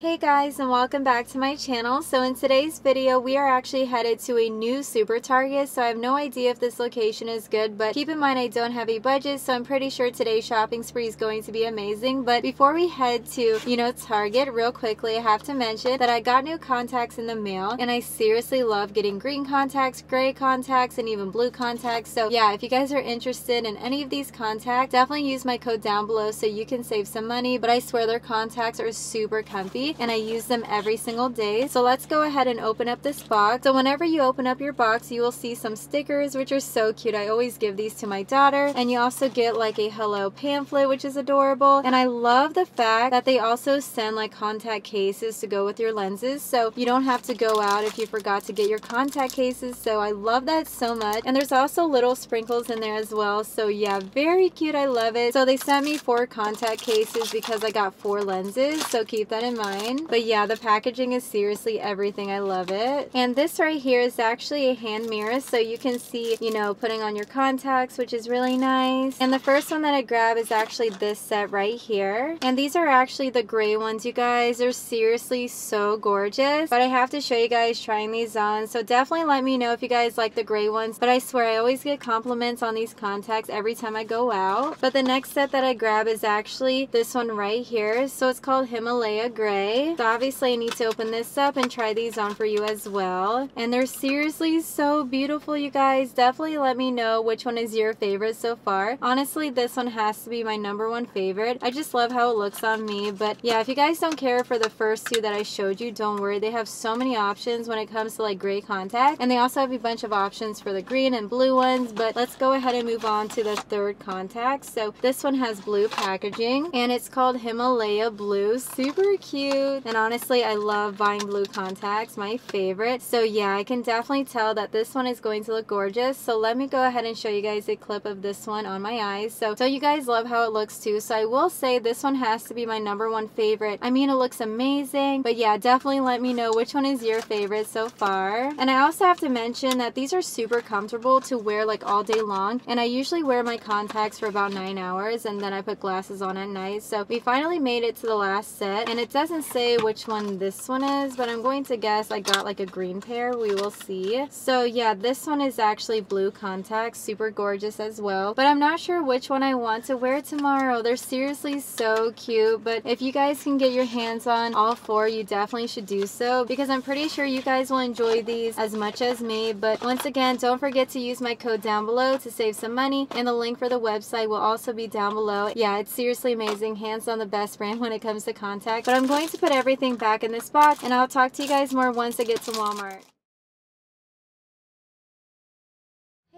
Hey guys and welcome back to my channel. So in today's video we are actually headed to a new super target so I have no idea if this location is good but keep in mind I don't have a budget so I'm pretty sure today's shopping spree is going to be amazing but before we head to you know Target real quickly I have to mention that I got new contacts in the mail and I seriously love getting green contacts, gray contacts and even blue contacts so yeah if you guys are interested in any of these contacts definitely use my code down below so you can save some money but I swear their contacts are super comfy and I use them every single day. So let's go ahead and open up this box. So whenever you open up your box, you will see some stickers, which are so cute. I always give these to my daughter. And you also get like a hello pamphlet, which is adorable. And I love the fact that they also send like contact cases to go with your lenses. So you don't have to go out if you forgot to get your contact cases. So I love that so much. And there's also little sprinkles in there as well. So yeah, very cute. I love it. So they sent me four contact cases because I got four lenses. So keep that in mind. But yeah, the packaging is seriously everything. I love it. And this right here is actually a hand mirror, so you can see, you know, putting on your contacts, which is really nice. And the first one that I grab is actually this set right here. And these are actually the gray ones, you guys. They're seriously so gorgeous. But I have to show you guys trying these on, so definitely let me know if you guys like the gray ones. But I swear, I always get compliments on these contacts every time I go out. But the next set that I grab is actually this one right here. So it's called Himalaya Gray so obviously I need to open this up and try these on for you as well. And they're seriously so beautiful, you guys. Definitely let me know which one is your favorite so far. Honestly, this one has to be my number one favorite. I just love how it looks on me. But yeah, if you guys don't care for the first two that I showed you, don't worry. They have so many options when it comes to like gray contact. And they also have a bunch of options for the green and blue ones. But let's go ahead and move on to the third contact. So this one has blue packaging and it's called Himalaya Blue. Super cute. And honestly, I love buying Blue contacts, my favorite. So yeah, I can definitely tell that this one is going to look gorgeous. So let me go ahead and show you guys a clip of this one on my eyes. So, so you guys love how it looks too. So I will say this one has to be my number one favorite. I mean, it looks amazing, but yeah, definitely let me know which one is your favorite so far. And I also have to mention that these are super comfortable to wear like all day long. And I usually wear my contacts for about nine hours and then I put glasses on at night. So we finally made it to the last set and it doesn't say which one this one is, but I'm going to guess I got like a green pair. We will see. So yeah, this one is actually blue contacts, super gorgeous as well. But I'm not sure which one I want to wear tomorrow. They're seriously so cute, but if you guys can get your hands on all four, you definitely should do so because I'm pretty sure you guys will enjoy these as much as me. But once again, don't forget to use my code down below to save some money and the link for the website will also be down below. Yeah, it's seriously amazing. Hands on the best brand when it comes to contact. But I'm going to put everything back in this box and I'll talk to you guys more once I get to Walmart.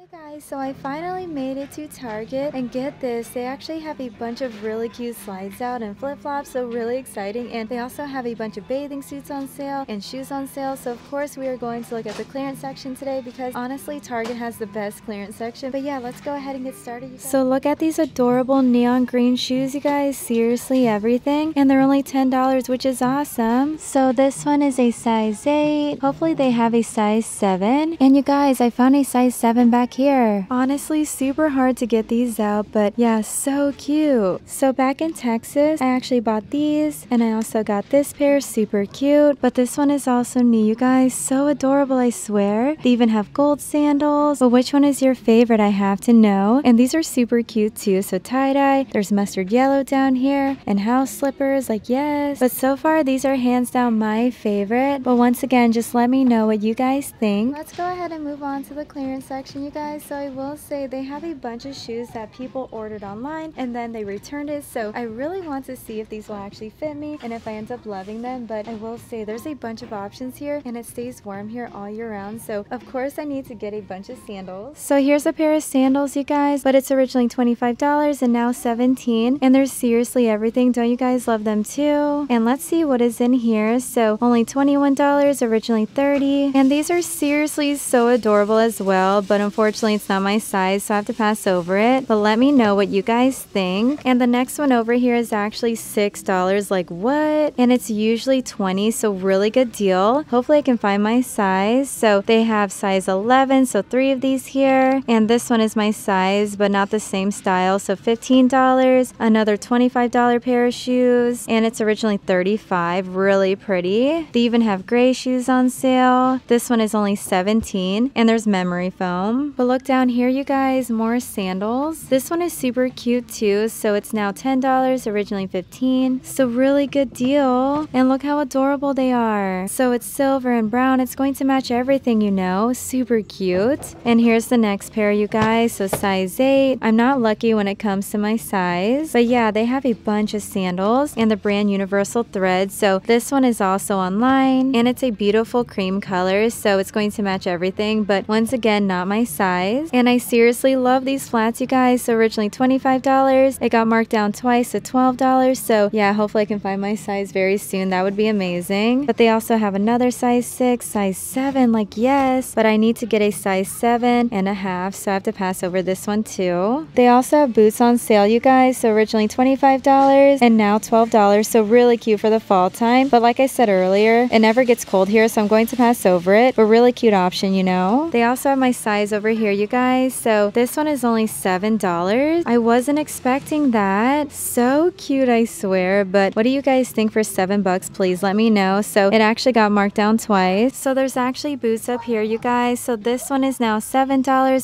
Hey guys, so I finally made it to Target and get this, they actually have a bunch of really cute slides out and flip-flops, so really exciting and they also have a bunch of bathing suits on sale and shoes on sale, so of course we are going to look at the clearance section today because honestly Target has the best clearance section, but yeah, let's go ahead and get started. So look at these adorable neon green shoes you guys, seriously everything, and they're only $10 which is awesome. So this one is a size 8, hopefully they have a size 7, and you guys I found a size 7 back back here. Honestly, super hard to get these out, but yeah, so cute. So back in Texas, I actually bought these, and I also got this pair, super cute. But this one is also new, you guys. So adorable, I swear. They even have gold sandals. But which one is your favorite? I have to know. And these are super cute too. So tie-dye, there's mustard yellow down here, and house slippers, like yes. But so far, these are hands down my favorite. But once again, just let me know what you guys think. Let's go ahead and move on to the clearance section, you guys guys so I will say they have a bunch of shoes that people ordered online and then they returned it so I really want to see if these will actually fit me and if I end up loving them but I will say there's a bunch of options here and it stays warm here all year round so of course I need to get a bunch of sandals. So here's a pair of sandals you guys but it's originally $25 and now 17 and there's seriously everything don't you guys love them too? And let's see what is in here so only $21 originally 30 and these are seriously so adorable as well but unfortunately Unfortunately, it's not my size, so I have to pass over it. But let me know what you guys think. And the next one over here is actually $6. Like, what? And it's usually 20 so really good deal. Hopefully, I can find my size. So they have size 11, so three of these here. And this one is my size, but not the same style, so $15. Another $25 pair of shoes. And it's originally 35 Really pretty. They even have gray shoes on sale. This one is only 17 and there's memory foam. But look down here, you guys, more sandals. This one is super cute too, so it's now $10, originally 15 So really good deal. And look how adorable they are. So it's silver and brown. It's going to match everything, you know. Super cute. And here's the next pair, you guys. So size 8. I'm not lucky when it comes to my size. But yeah, they have a bunch of sandals and the brand Universal Thread. So this one is also online. And it's a beautiful cream color, so it's going to match everything. But once again, not my size size. And I seriously love these flats, you guys. So originally $25. It got marked down twice to $12. So yeah, hopefully I can find my size very soon. That would be amazing. But they also have another size 6, size 7. Like, yes. But I need to get a size 7 and a half. So I have to pass over this one too. They also have boots on sale, you guys. So originally $25 and now $12. So really cute for the fall time. But like I said earlier, it never gets cold here. So I'm going to pass over it. But really cute option, you know. They also have my size over here here, you guys. So this one is only $7. I wasn't expecting that. So cute, I swear. But what do you guys think for 7 bucks? Please let me know. So it actually got marked down twice. So there's actually boots up here, you guys. So this one is now $7,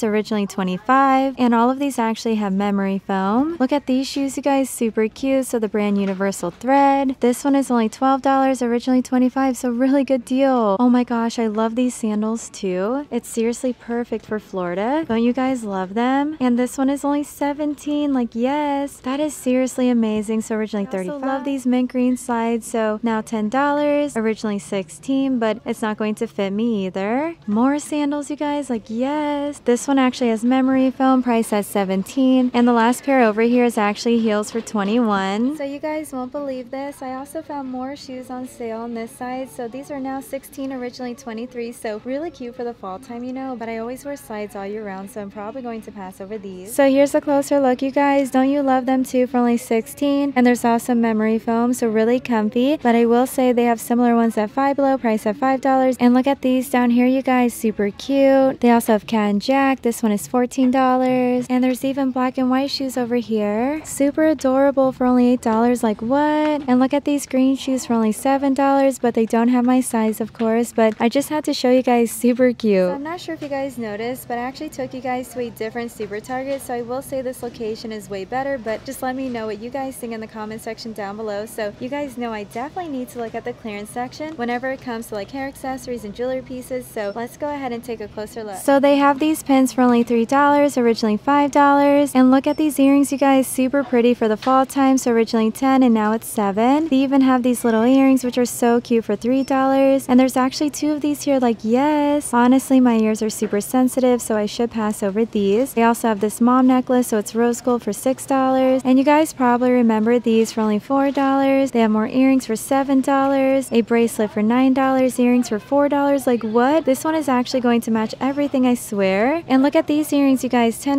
originally 25 And all of these actually have memory foam. Look at these shoes, you guys. Super cute. So the brand Universal Thread. This one is only $12, originally 25 So really good deal. Oh my gosh, I love these sandals too. It's seriously perfect for floor Florida. Don't you guys love them? And this one is only 17. Like, yes, that is seriously amazing. So originally 35. I love these mint green slides. So now $10, originally 16, but it's not going to fit me either. More sandals, you guys. Like, yes. This one actually has memory foam, price at 17. And the last pair over here is actually heels for 21. So you guys won't believe this. I also found more shoes on sale on this side. So these are now 16, originally 23. So really cute for the fall time, you know, but I always wear slides all year round, so I'm probably going to pass over these. So here's a closer look, you guys. Don't you love them too for only 16 And there's also memory foam, so really comfy. But I will say they have similar ones at Five Below, price at $5. And look at these down here, you guys. Super cute. They also have Cat and Jack. This one is $14. And there's even black and white shoes over here. Super adorable for only $8. Like what? And look at these green shoes for only $7, but they don't have my size, of course. But I just had to show you guys. Super cute. So I'm not sure if you guys noticed, but but I actually took you guys to a different Super Target, so I will say this location is way better, but just let me know what you guys think in the comment section down below. So you guys know I definitely need to look at the clearance section whenever it comes to like hair accessories and jewelry pieces, so let's go ahead and take a closer look. So they have these pins for only $3, originally $5, and look at these earrings, you guys, super pretty for the fall time, so originally 10 and now it's 7 They even have these little earrings, which are so cute for $3, and there's actually two of these here, like yes. Honestly, my ears are super sensitive, so I should pass over these. They also have this mom necklace, so it's rose gold for $6. And you guys probably remember these for only $4. They have more earrings for $7, a bracelet for $9, earrings for $4. Like what? This one is actually going to match everything, I swear. And look at these earrings, you guys, $10,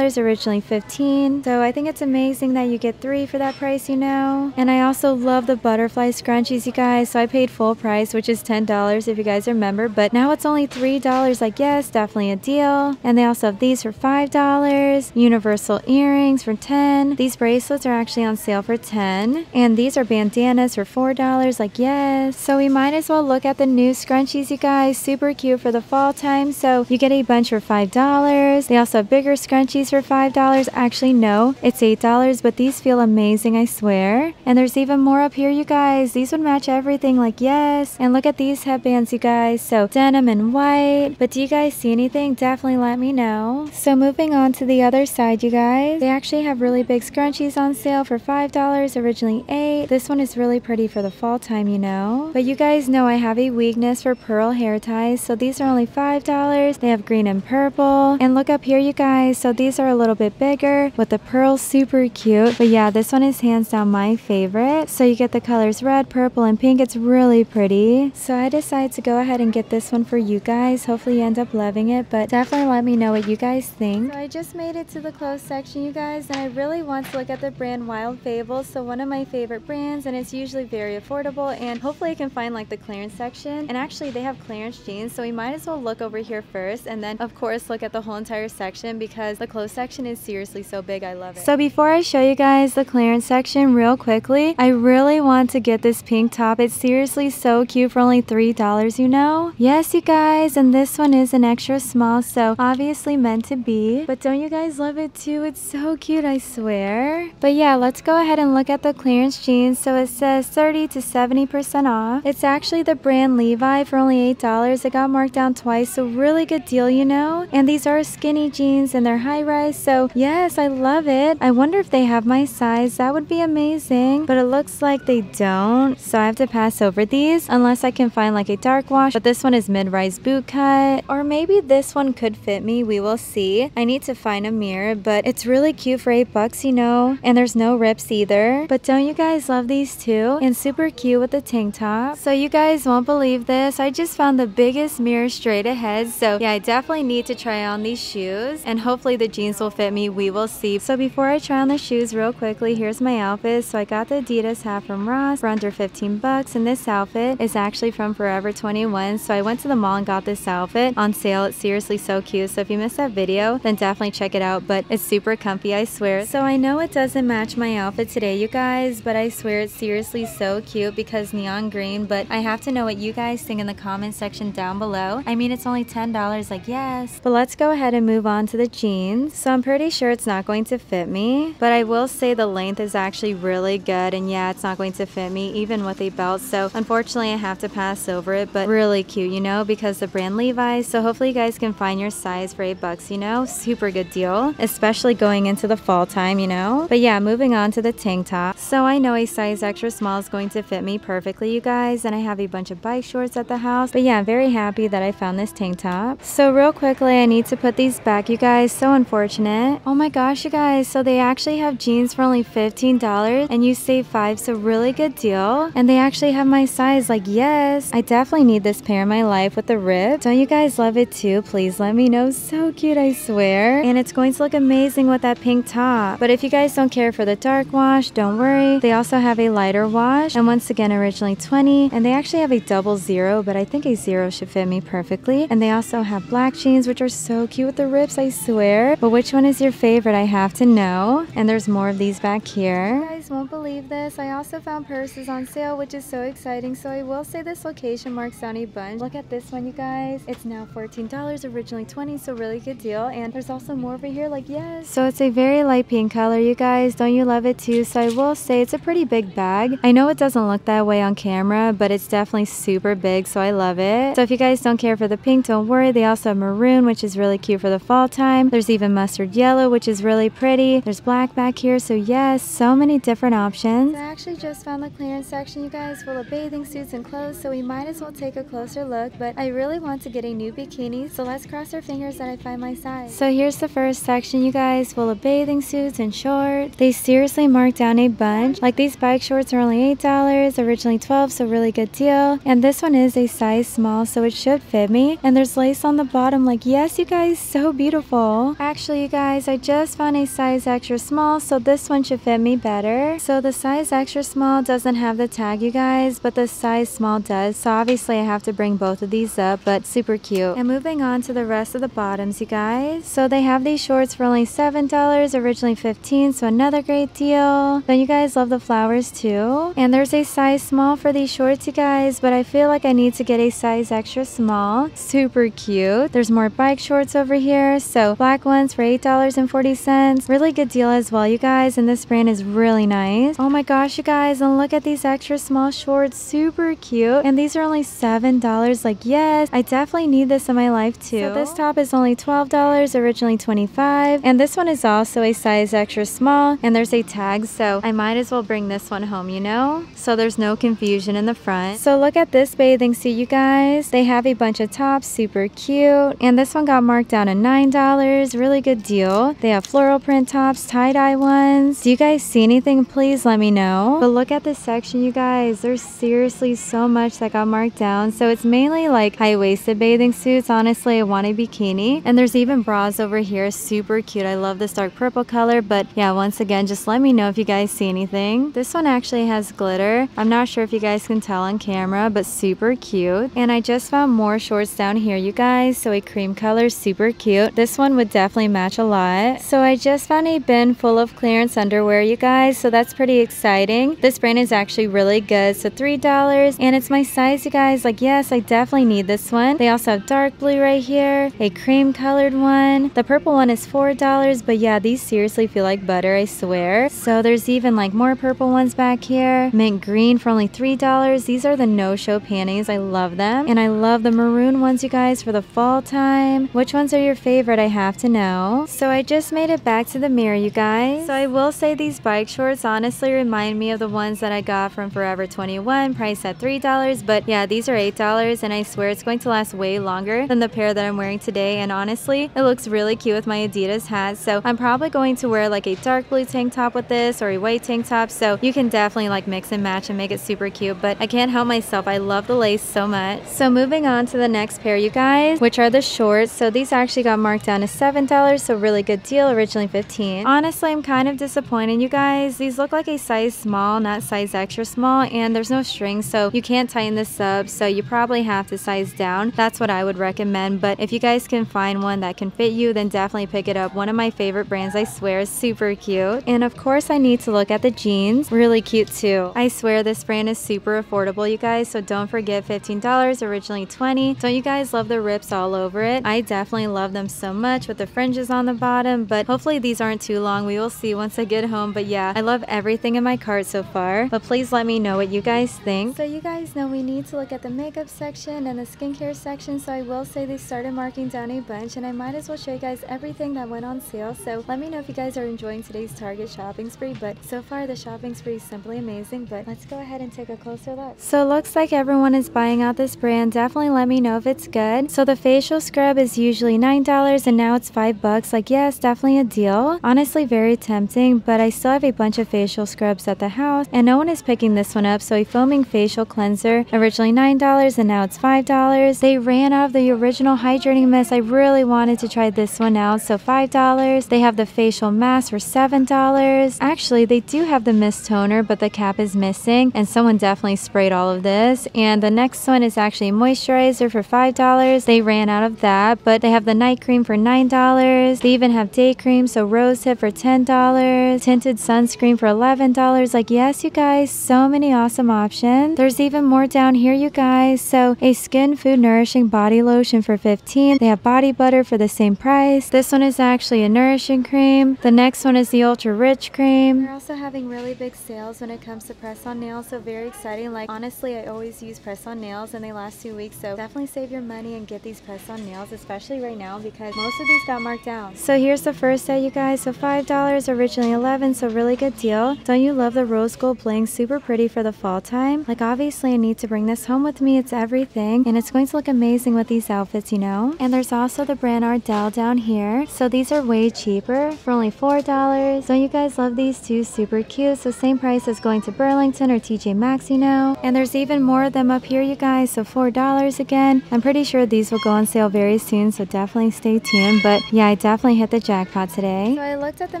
originally 15 So I think it's amazing that you get three for that price, you know? And I also love the butterfly scrunchies, you guys. So I paid full price, which is $10 if you guys remember, but now it's only $3. Like yes, definitely a deal. And they also have these for $5, universal earrings for 10. These bracelets are actually on sale for 10. And these are bandanas for $4, like yes. So we might as well look at the new scrunchies, you guys. Super cute for the fall time. So you get a bunch for $5. They also have bigger scrunchies for $5. Actually, no, it's $8, but these feel amazing, I swear. And there's even more up here, you guys. These would match everything, like yes. And look at these headbands, you guys. So denim and white. But do you guys see anything? Definitely definitely let me know. So moving on to the other side, you guys. They actually have really big scrunchies on sale for $5, originally 8 This one is really pretty for the fall time, you know. But you guys know I have a weakness for pearl hair ties, so these are only $5. They have green and purple. And look up here, you guys. So these are a little bit bigger with the pearls super cute. But yeah, this one is hands down my favorite. So you get the colors red, purple, and pink. It's really pretty. So I decided to go ahead and get this one for you guys. Hopefully you end up loving it, but definitely and let me know what you guys think. So I just made it to the clothes section, you guys, and I really want to look at the brand Wild Fables. So one of my favorite brands, and it's usually very affordable, and hopefully I can find like the clearance section. And actually they have clearance jeans, so we might as well look over here first, and then of course look at the whole entire section because the clothes section is seriously so big, I love it. So before I show you guys the clearance section real quickly, I really want to get this pink top. It's seriously so cute for only $3, you know? Yes, you guys, and this one is an extra small, so Obviously meant to be. But don't you guys love it too? It's so cute, I swear. But yeah, let's go ahead and look at the clearance jeans. So it says 30 to 70% off. It's actually the brand Levi for only $8. It got marked down twice, so really good deal, you know? And these are skinny jeans and they're high rise. So yes, I love it. I wonder if they have my size. That would be amazing. But it looks like they don't. So I have to pass over these unless I can find like a dark wash. But this one is mid-rise boot cut. Or maybe this one could fit me. We will see. I need to find a mirror, but it's really cute for 8 bucks, you know. And there's no rips either. But don't you guys love these too? And super cute with the tank top. So you guys won't believe this. I just found the biggest mirror straight ahead. So yeah, I definitely need to try on these shoes. And hopefully the jeans will fit me. We will see. So before I try on the shoes real quickly, here's my outfit. So I got the Adidas hat from Ross for under 15 bucks. And this outfit is actually from Forever 21. So I went to the mall and got this outfit on sale. It's seriously so cute too. So if you missed that video, then definitely check it out. But it's super comfy, I swear. So I know it doesn't match my outfit today, you guys, but I swear it's seriously so cute because neon green. But I have to know what you guys think in the comment section down below. I mean, it's only $10, like yes. But let's go ahead and move on to the jeans. So I'm pretty sure it's not going to fit me, but I will say the length is actually really good. And yeah, it's not going to fit me even with a belt. So unfortunately I have to pass over it, but really cute, you know, because the brand Levi's. So hopefully you guys can find yourself size for eight bucks, you know? Super good deal, especially going into the fall time, you know? But yeah, moving on to the tank top. So I know a size extra small is going to fit me perfectly, you guys, and I have a bunch of bike shorts at the house. But yeah, I'm very happy that I found this tank top. So real quickly, I need to put these back, you guys. So unfortunate. Oh my gosh, you guys. So they actually have jeans for only $15 and you save five, so really good deal. And they actually have my size, like yes. I definitely need this pair in my life with the rib. Don't you guys love it too? Please let me know, So cute, I swear. And it's going to look amazing with that pink top. But if you guys don't care for the dark wash, don't worry. They also have a lighter wash. And once again, originally 20. And they actually have a double zero, but I think a zero should fit me perfectly. And they also have black jeans, which are so cute with the rips, I swear. But which one is your favorite? I have to know. And there's more of these back here guys won't believe this. I also found purses on sale, which is so exciting. So I will say this location marks Sunny Bunch. Look at this one, you guys. It's now $14, originally 20 so really good deal. And there's also more over here, like yes. So it's a very light pink color, you guys. Don't you love it too? So I will say it's a pretty big bag. I know it doesn't look that way on camera, but it's definitely super big, so I love it. So if you guys don't care for the pink, don't worry. They also have maroon, which is really cute for the fall time. There's even mustard yellow, which is really pretty. There's black back here, so yes, so many different different options. I actually just found the clearance section, you guys, full of bathing suits and clothes, so we might as well take a closer look, but I really want to get a new bikini, so let's cross our fingers that I find my size. So here's the first section, you guys, full of bathing suits and shorts. They seriously marked down a bunch. Like these bike shorts are only $8, originally 12 so really good deal. And this one is a size small, so it should fit me. And there's lace on the bottom, like yes, you guys, so beautiful. Actually, you guys, I just found a size extra small, so this one should fit me better. So the size extra small doesn't have the tag, you guys, but the size small does. So obviously I have to bring both of these up, but super cute. And moving on to the rest of the bottoms, you guys. So they have these shorts for only $7, originally 15 so another great deal. Then you guys love the flowers too? And there's a size small for these shorts, you guys, but I feel like I need to get a size extra small. Super cute. There's more bike shorts over here. So black ones for $8.40. Really good deal as well, you guys, and this brand is really nice nice. Oh my gosh, you guys, and look at these extra small shorts. Super cute. And these are only $7. Like, yes, I definitely need this in my life too. So this top is only $12, originally 25 And this one is also a size extra small. And there's a tag, so I might as well bring this one home, you know? So there's no confusion in the front. So look at this bathing suit, you guys. They have a bunch of tops, super cute. And this one got marked down at $9. Really good deal. They have floral print tops, tie-dye ones. Do you guys see anything please let me know. But look at this section, you guys. There's seriously so much that got marked down. So it's mainly like high-waisted bathing suits. Honestly, I want a bikini. And there's even bras over here. Super cute. I love this dark purple color. But yeah, once again, just let me know if you guys see anything. This one actually has glitter. I'm not sure if you guys can tell on camera, but super cute. And I just found more shorts down here, you guys. So a cream color, super cute. This one would definitely match a lot. So I just found a bin full of clearance underwear, you guys. So that's pretty exciting. This brand is actually really good. So $3 and it's my size, you guys. Like, yes, I definitely need this one. They also have dark blue right here, a cream colored one. The purple one is $4, but yeah, these seriously feel like butter, I swear. So there's even like more purple ones back here. Mint green for only $3. These are the no-show panties. I love them. And I love the maroon ones, you guys, for the fall time. Which ones are your favorite? I have to know. So I just made it back to the mirror, you guys. So I will say these bike shorts honestly remind me of the ones that I got from Forever 21, priced at $3. But yeah, these are $8 and I swear it's going to last way longer than the pair that I'm wearing today. And honestly, it looks really cute with my Adidas hat. So I'm probably going to wear like a dark blue tank top with this or a white tank top. So you can definitely like mix and match and make it super cute. But I can't help myself. I love the lace so much. So moving on to the next pair, you guys, which are the shorts. So these actually got marked down to $7. So really good deal. Originally 15. Honestly, I'm kind of disappointed, you guys. These these look like a size small, not size extra small, and there's no string, so you can't tighten this up, so you probably have to size down. That's what I would recommend, but if you guys can find one that can fit you, then definitely pick it up. One of my favorite brands, I swear, is super cute. And of course, I need to look at the jeans. Really cute too. I swear this brand is super affordable, you guys, so don't forget $15, originally 20 Don't you guys love the rips all over it? I definitely love them so much with the fringes on the bottom, but hopefully these aren't too long. We will see once I get home, but yeah, I love everything in my cart so far, but please let me know what you guys think. So you guys know we need to look at the makeup section and the skincare section, so I will say they started marking down a bunch, and I might as well show you guys everything that went on sale, so let me know if you guys are enjoying today's Target shopping spree, but so far the shopping spree is simply amazing, but let's go ahead and take a closer look. So looks like everyone is buying out this brand. Definitely let me know if it's good. So the facial scrub is usually $9 and now it's 5 bucks. Like yes, definitely a deal. Honestly very tempting, but I still have a bunch of facial scrubs at the house, and no one is picking this one up, so a foaming facial cleanser, originally $9 and now it's $5. They ran out of the original hydrating mist. I really wanted to try this one out, so $5. They have the facial mask for $7. Actually, they do have the mist toner, but the cap is missing, and someone definitely sprayed all of this. And the next one is actually moisturizer for $5. They ran out of that, but they have the night cream for $9. They even have day cream, so rose tip for $10. Tinted sunscreen for $11. Like, yes, you guys, so many awesome options. There's even more down here, you guys. So a Skin Food Nourishing Body Lotion for 15 They have body butter for the same price. This one is actually a nourishing cream. The next one is the Ultra Rich Cream. They're also having really big sales when it comes to press-on nails, so very exciting. Like, honestly, I always use press-on nails and they last two weeks, so definitely save your money and get these press-on nails, especially right now because most of these got marked down. So here's the first set, you guys. So $5, originally 11 so really good deal deal. Don't you love the rose gold bling? Super pretty for the fall time. Like obviously I need to bring this home with me. It's everything. And it's going to look amazing with these outfits, you know? And there's also the brand Ardell down here. So these are way cheaper for only $4. Don't you guys love these two? Super cute. So same price as going to Burlington or TJ Maxx, you know? And there's even more of them up here, you guys. So $4 again. I'm pretty sure these will go on sale very soon. So definitely stay tuned. But yeah, I definitely hit the jackpot today. So I looked at the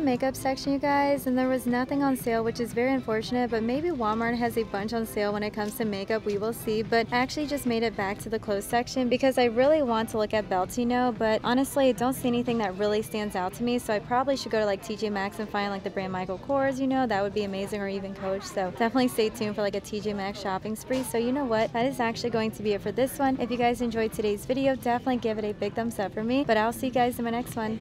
makeup section, you guys, and there was nothing nothing on sale, which is very unfortunate, but maybe Walmart has a bunch on sale when it comes to makeup, we will see. But I actually just made it back to the clothes section because I really want to look at belts, you know. but honestly, I don't see anything that really stands out to me, so I probably should go to like TJ Maxx and find like the brand Michael Kors, you know, that would be amazing, or even Coach. So definitely stay tuned for like a TJ Maxx shopping spree. So you know what? That is actually going to be it for this one. If you guys enjoyed today's video, definitely give it a big thumbs up for me, but I'll see you guys in my next one.